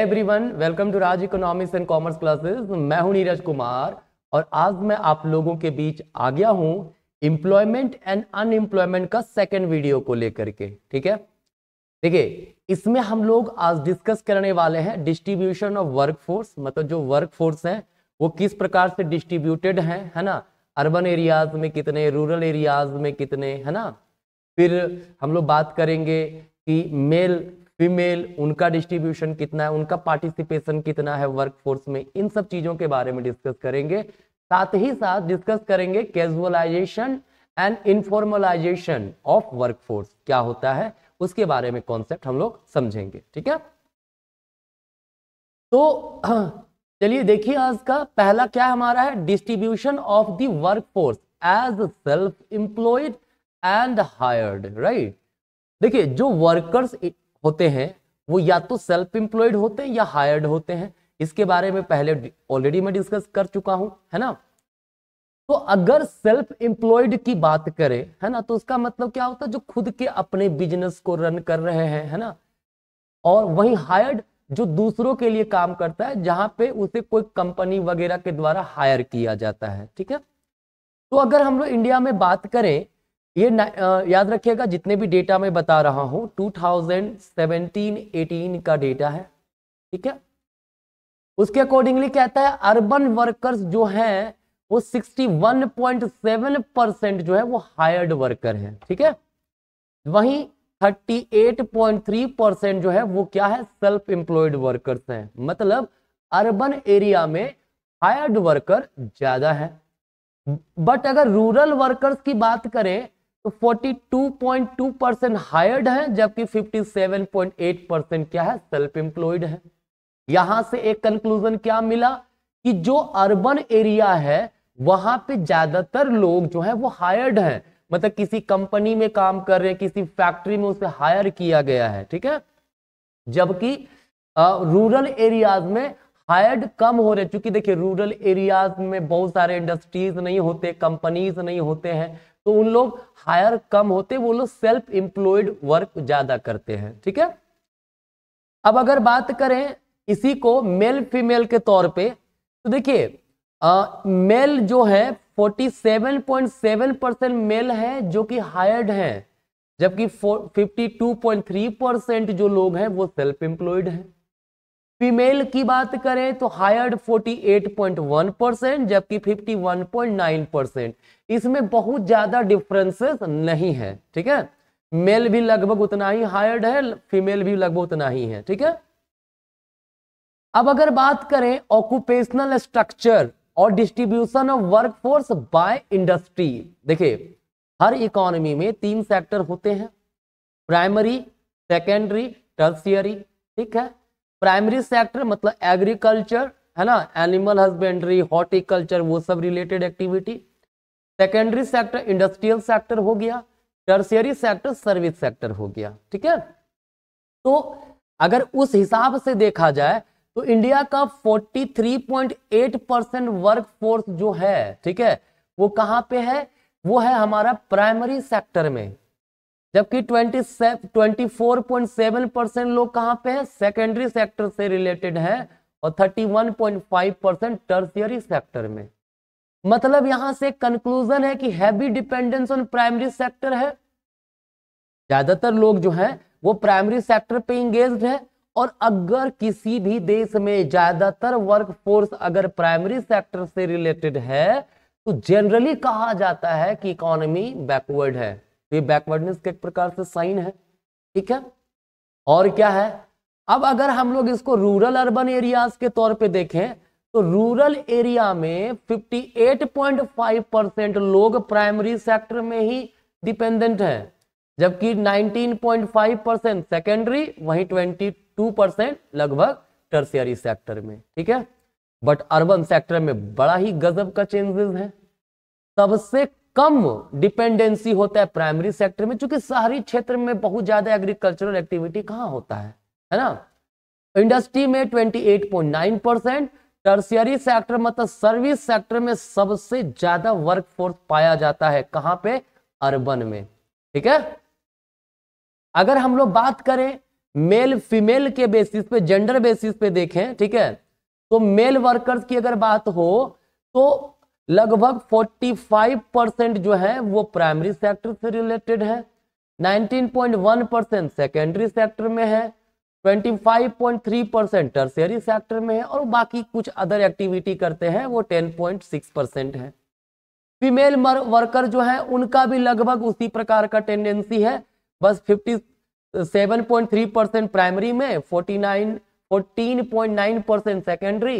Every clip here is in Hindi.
every everyone welcome to Raj economics and commerce classes मैं हूं नीरज कुमार और आज मैं आप लोगों के बीच आ गया हूं एम्प्लॉयमेंट एंड अनएम्प्लॉयमेंट का सेकेंड वीडियो को लेकर के ठीक है देखिए इसमें हम लोग आज डिस्कस करने वाले हैं डिस्ट्रीब्यूशन ऑफ वर्कफोर्स मतलब जो वर्कफोर्स है वो किस प्रकार से डिस्ट्रीब्यूटेड है है ना अर्बन एरियाज में कितने रूरल एरियाज में कितने है ना फिर हम लोग बात करेंगे कि मेल फीमेल उनका डिस्ट्रीब्यूशन कितना है उनका पार्टिसिपेशन कितना है वर्कफोर्स में इन सब चीजों के बारे में डिस्कस करेंगे साथ ही साथ डिस्कस करेंगे casualisation and informalisation of workforce क्या होता है उसके बारे में कॉन्सेप्ट हम लोग समझेंगे ठीक है तो चलिए देखिए आज का पहला क्या हमारा है distribution of the workforce as self employed and hired right देखिए जो वर्कर्स होते हैं वो या तो सेल्फ एम्प्लॉयड होते हैं या हायर्ड होते हैं इसके बारे में पहले ऑलरेडी मैं डिस्कस कर चुका हूं है ना तो अगर सेल्फ एम्प्लॉयड की बात करें है ना तो उसका मतलब क्या होता है जो खुद के अपने बिजनेस को रन कर रहे हैं है ना और वही हायर्ड जो दूसरों के लिए काम करता है जहां पे उसे कोई कंपनी वगैरह के द्वारा हायर किया जाता है ठीक है तो अगर हम लोग इंडिया में बात करें ये याद रखिएगा जितने भी डेटा मैं बता रहा हूं 2017-18 का डेटा है ठीक है उसके अकॉर्डिंगली कहता है अर्बन वर्कर्स जो हैं वो 61.7 परसेंट जो है वो हायर्ड वर्कर हैं ठीक है वहीं 38.3 परसेंट जो है वो क्या है सेल्फ एम्प्लॉयड वर्कर्स हैं मतलब अर्बन एरिया में हायर्ड वर्कर ज्यादा है बट अगर रूरल वर्कर्स की बात करें तो 42.2 परसेंट हायर्ड है जबकि 57.8 परसेंट क्या है सेल्फ एम्प्लॉयड है यहां से एक कंक्लूजन क्या मिला कि जो अर्बन एरिया है वहां पे ज्यादातर लोग जो है वो हायर्ड हैं मतलब किसी कंपनी में काम कर रहे हैं किसी फैक्ट्री में उसे हायर किया गया है ठीक है जबकि रूरल एरियाज में हायर्ड कम हो रहे चूंकि देखिए रूरल एरियाज में बहुत सारे इंडस्ट्रीज नहीं होते कंपनीज नहीं होते हैं तो उन लोग हायर कम होते वो लोग सेल्फ एम्प्लॉयड वर्क ज्यादा करते हैं ठीक है अब अगर बात करें इसी को मेल फीमेल के तौर पे तो देखिए मेल जो है 47.7 परसेंट मेल है जो कि हायर्ड है जबकि 52.3 परसेंट जो लोग हैं वो सेल्फ एम्प्लॉयड हैं फीमेल की बात करें तो हायर्ड 48.1 परसेंट जबकि 51.9 परसेंट इसमें बहुत ज्यादा डिफरेंसेस नहीं है ठीक है मेल भी लगभग उतना ही हायर्ड है फीमेल भी लगभग उतना ही है ठीक है अब अगर बात करें ऑक्यूपेशनल स्ट्रक्चर और distribution of work force by industry देखिए हर इकोनॉमी में तीन सेक्टर होते हैं प्राइमरी सेकेंडरी टर्सियरी ठीक है प्राइमरी सेक्टर मतलब एग्रीकल्चर है ना एनिमल हस्बेंड्री हॉर्टिकल्चर वो सब related activity secondary sector industrial sector हो गया टर्सियरी सेक्टर सर्विस सेक्टर हो गया ठीक है तो अगर उस हिसाब से देखा जाए तो इंडिया का 43.8 परसेंट वर्क फोर्स जो है ठीक है वो कहाँ पे है वो है हमारा प्राइमरी सेक्टर में जबकि 24.7 परसेंट लोग कहाँ पे हैं सेकेंडरी सेक्टर से रिलेटेड है और 31.5 परसेंट टर्सियरी सेक्टर में मतलब यहां से कंक्लूजन है कि heavy dependence on primary sector है ज्यादातर लोग जो हैं वो प्राइमरी सेक्टर पे इंगेज है और अगर किसी भी देश में ज्यादातर वर्कफोर्स अगर प्राइमरी सेक्टर से रिलेटेड है तो जनरली कहा जाता है कि इकोनॉमी बैकवर्ड है तो ये बैकवर्डनेस के एक प्रकार से साइन है ठीक है और क्या है अब अगर हम लोग इसको रूरल अर्बन एरियाज के तौर पे देखें तो रूरल एरिया में 58.5 परसेंट लोग प्राइमरी सेक्टर में ही डिपेंडेंट हैं जबकि 19.5 परसेंट सेकेंडरी वहीं 22 परसेंट लगभग टर्सियरी सेक्टर में ठीक है बट अर्बन सेक्टर में बड़ा ही गजब का चेंजेस है सबसे कम डिपेंडेंसी होता है प्राइमरी सेक्टर में चूंकि शहरी क्षेत्र में बहुत ज्यादा एग्रीकल्चरल एक्टिविटी कहाँ होता है है ना इंडस्ट्री में 28.9 परसेंट टर्सियरी सेक्टर मतलब सर्विस सेक्टर में सबसे ज्यादा वर्कफोर्स पाया जाता है कहाँ पे अर्बन में ठीक है अगर हम लोग बात करें मेल फीमेल के बेसिस पे जेंडर बेसिस पे देखें ठीक है तो मेल वर्कर्स की अगर बात हो तो लगभग 45 परसेंट जो है वो प्राइमरी सेक्टर से रिलेटेड है 19.1 परसेंट सेकेंडरी सेक्टर में है 25.3 परसेंट टर्सरी सेक्टर में है और बाकी कुछ अदर एक्टिविटी करते हैं वो 10.6 परसेंट है फीमेल वर्कर जो है उनका भी लगभग उसी प्रकार का टेंडेंसी है बस 57.3 परसेंट प्राइमरी में 49 14.9 परसेंट सेकेंडरी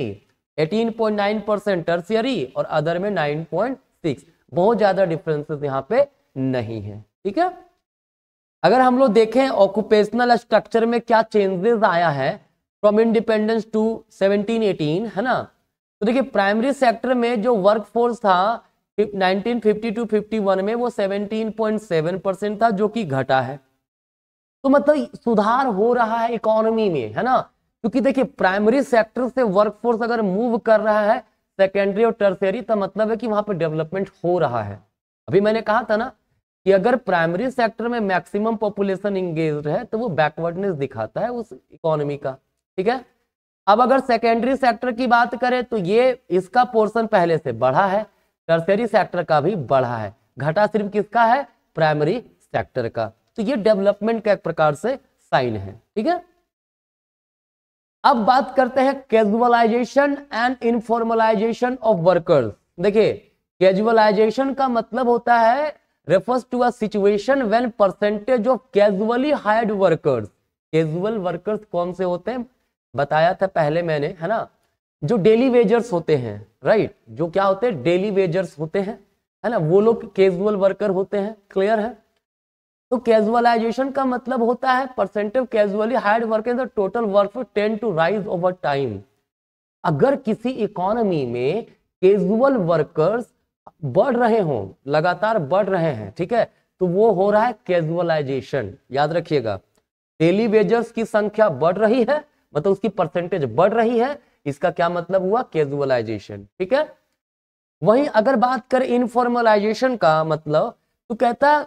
18.9 परसेंट टर्सियरी और अदर में 9.6 बहुत ज्यादा डिफरेंसेस यहाँ पे नहीं है ठीक है अगर हम लोग देखें ऑक्यूपेशनल स्ट्रक्चर में क्या चेंजेस आया है फ्रॉम इंडिपेंडेंस टू 1718 है ना तो देखिए प्राइमरी सेक्टर में जो वर्क फोर्स था 1952 51 में वो 17.7 परसेंट था जो कि घटा है तो मतलब सुधार हो रहा है इकोनॉमी में है ना क्योंकि देखिए प्राइमरी सेक्टर से वर्कफोर्स अगर मूव कर रहा है सेकेंडरी और टर्सरी तो मतलब है कि वहां पर डेवलपमेंट हो रहा है अभी मैंने कहा था ना कि अगर प्राइमरी सेक्टर में मैक्सिमम पॉपुलेशन इंगेज है तो वो बैकवर्डनेस दिखाता है उस इकोनॉमी का ठीक है अब अगर सेकेंडरी सेक्टर की बात करें तो ये इसका पोर्शन पहले से बढ़ा है टर्सरी सेक्टर का भी बढ़ा है घटा सिर्फ किसका है प्राइमरी सेक्टर का तो ये डेवलपमेंट का एक प्रकार से साइन है ठीक है अब बात करते हैं casualisation and informalisation of workers देखिए कैजुअलाइजेशन का मतलब होता है refers to a situation when percentage of casually hired workers casual workers कौन से होते हैं बताया था पहले मैंने है ना जो डेली वेजर्स होते हैं राइट जो क्या होते हैं डेली वेजर्स होते हैं है ना वो लोग कैजुअल वर्कर होते हैं क्लियर है तो कैजुअलाइजेशन का मतलब होता है percentage casually hire work in the total work tend to rise over time अगर किसी इकोनॉमी में कैजुअल वर्कर्स बढ़ रहे हों लगातार बढ़ रहे हैं ठीक है तो वो हो रहा है कैजुअलाइजेशन याद रखिएगा डेली वेजर्स की संख्या बढ़ रही है मतलब उसकी परसेंटेज बढ़ रही है इसका क्या मतलब हुआ कैजुअलाइजेशन ठीक है वहीं अगर बात करें इनफॉर्मलाइजेशन का मतलब तो कहता है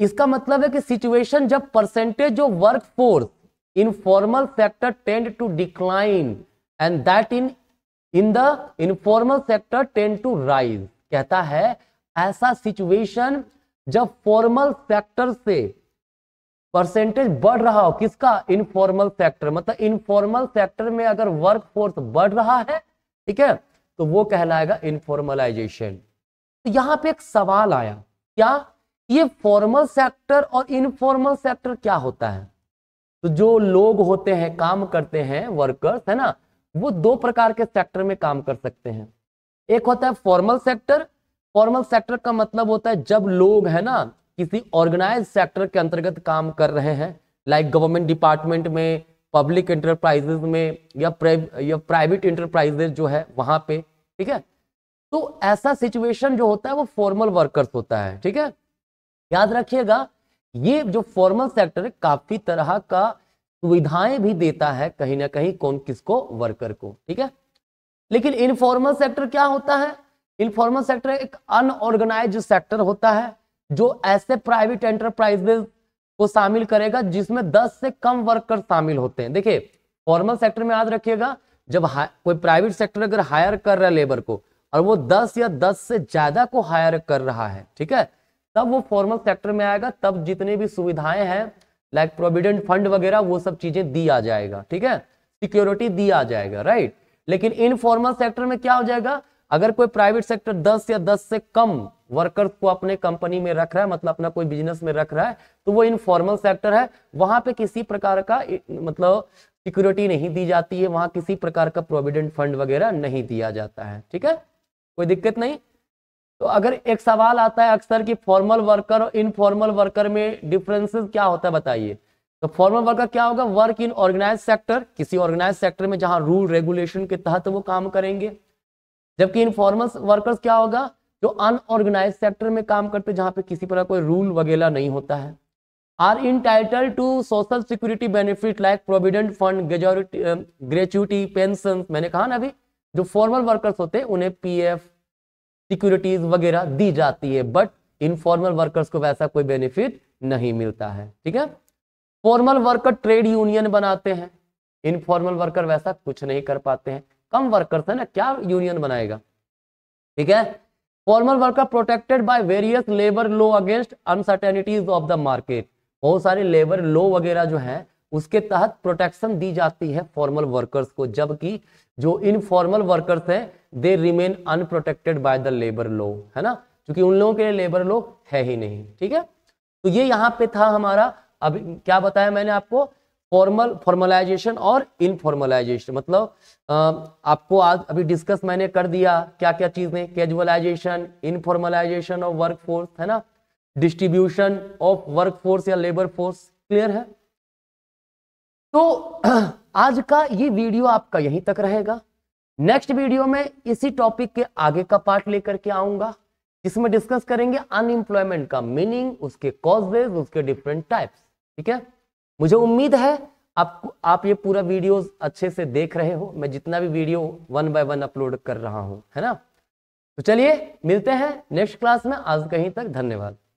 इसका मतलब है कि सिचुएशन जब percentage of work force in formal sector tend to decline and that in in the informal sector tend to rise कहता है ऐसा सिचुएशन जब फॉर्मल सेक्टर से परसेंटेज बढ़ रहा हो किसका इनफॉर्मल सेक्टर मतलब इनफॉर्मल सेक्टर में अगर वर्क फोर्स बढ़ रहा है ठीक है तो वो कहलाएगा इनफॉर्मलाइजेशन तो यहां पे एक सवाल आया क्या ये फॉर्मल सेक्टर और इनफॉर्मल सेक्टर क्या होता है तो जो लोग होते हैं काम करते हैं वर्कर्स है ना वो दो प्रकार के सेक्टर में काम कर सकते हैं एक होता है फॉर्मल सेक्टर फॉर्मल सेक्टर का मतलब होता है जब लोग है ना किसी ऑर्गेनाइज सेक्टर के अंतर्गत काम कर रहे हैं लाइक गवर्नमेंट डिपार्टमेंट में पब्लिक इंटरप्राइजेज में या या प्राइवेट इंटरप्राइजेज जो है वहां पे ठीक है तो ऐसा सिचुएशन जो होता है वो फॉर्मल वर्कर्स होता है ठीक है याद रखिएगा ये जो फॉर्मल सेक्टर है काफी तरह का सुविधाएं भी देता है कहीं ना कहीं कौन किसको वर्कर को ठीक है लेकिन इनफॉर्मल सेक्टर क्या होता है इनफॉर्मल सेक्टर एक अनऑर्गेनाइज सेक्टर होता है जो ऐसे प्राइवेट एंटरप्राइजेस को शामिल करेगा जिसमें 10 से कम वर्कर शामिल होते हैं देखिए फॉर्मल सेक्टर में याद रखिएगा जब कोई प्राइवेट सेक्टर अगर हायर कर रहा है लेबर को और वो 10 या 10 से ज्यादा को हायर कर रहा है ठीक है तब वो फॉर्मल सेक्टर में आएगा तब जितने भी सुविधाएं हैं लाइक प्रोविडेंट फंड वगैरह वो सब चीजें दी आ जाएगा ठीक है सिक्योरिटी दी आ जाएगा राइट लेकिन इनफॉर्मल सेक्टर में क्या हो जाएगा अगर कोई प्राइवेट सेक्टर 10 या 10 से कम वर्कर्स को अपने कंपनी में रख रहा है मतलब अपना कोई बिजनेस में रख रहा है तो वो इनफॉर्मल सेक्टर है वहां पे किसी प्रकार का मतलब सिक्योरिटी नहीं दी जाती है वहां किसी प्रकार का प्रोविडेंट फंड वगैरह नहीं दिया जाता है ठीक है कोई दिक्कत नहीं तो अगर एक सवाल आता है अक्सर कि फॉर्मल वर्कर और इनफॉर्मल वर्कर में डिफरेंसेस क्या होता है बताइए तो फॉर्मल वर्कर क्या होगा वर्क इन ऑर्गेनाइज सेक्टर किसी ऑर्गेनाइज सेक्टर में जहां रूल रेगुलेशन के तहत वो काम करेंगे जबकि इनफॉर्मल वर्कर्स क्या होगा जो अनऑर्गेनाइज सेक्टर में काम करते जहां पे किसी प्रकार कोई रूल वगैरह नहीं होता है are entitled to social security benefit like provident fund gratuity pension मैंने कहा ना अभी जो फॉर्मल वर्कर्स होते हैं उन्हें पीएफ सिक्योरिटीज वगैरह दी जाती है बट इनफॉर्मल वर्कर्स को वैसा कोई बेनिफिट नहीं मिलता है ठीक है फॉर्मल वर्कर ट्रेड यूनियन बनाते हैं इनफॉर्मल वर्कर वैसा कुछ नहीं कर पाते हैं कम वर्कर्स है ना क्या यूनियन बनाएगा ठीक है formal worker protected by various labour law against uncertainties of the market बहुत सारे लेबर लॉ वगैरह जो है उसके तहत प्रोटेक्शन दी जाती है फॉर्मल वर्कर्स को जबकि जो इनफॉर्मल वर्कर्स हैं they remain unprotected by the labour law है ना क्योंकि उन लोगों के लिए लेबर लॉ है ही नहीं ठीक है तो ये यहाँ पे था हमारा अब क्या बताया मैंने आपको फॉर्मल फॉर्मलाइजेशन और इनफॉर्मलाइजेशन मतलब आपको आज अभी डिस्कस मैंने कर दिया क्या क्या चीजें casualisation informalisation of work force है ना डिस्ट्रीब्यूशन ऑफ वर्क फोर्स या लेबर फोर्स क्लियर है तो आज का ये वीडियो आपका यहीं तक रहेगा नेक्स्ट वीडियो में इसी टॉपिक के आगे का पार्ट लेकर के आऊंगा जिसमें डिस्कस करेंगे अनएम्प्लॉयमेंट का मीनिंग उसके कॉजेज उसके डिफरेंट टाइप्स ठीक है मुझे उम्मीद है आप आप ये पूरा वीडियो अच्छे से देख रहे हो मैं जितना भी video one by one upload कर रहा हूं है ना तो चलिए मिलते हैं नेक्स्ट क्लास में आज कहीं तक धन्यवाद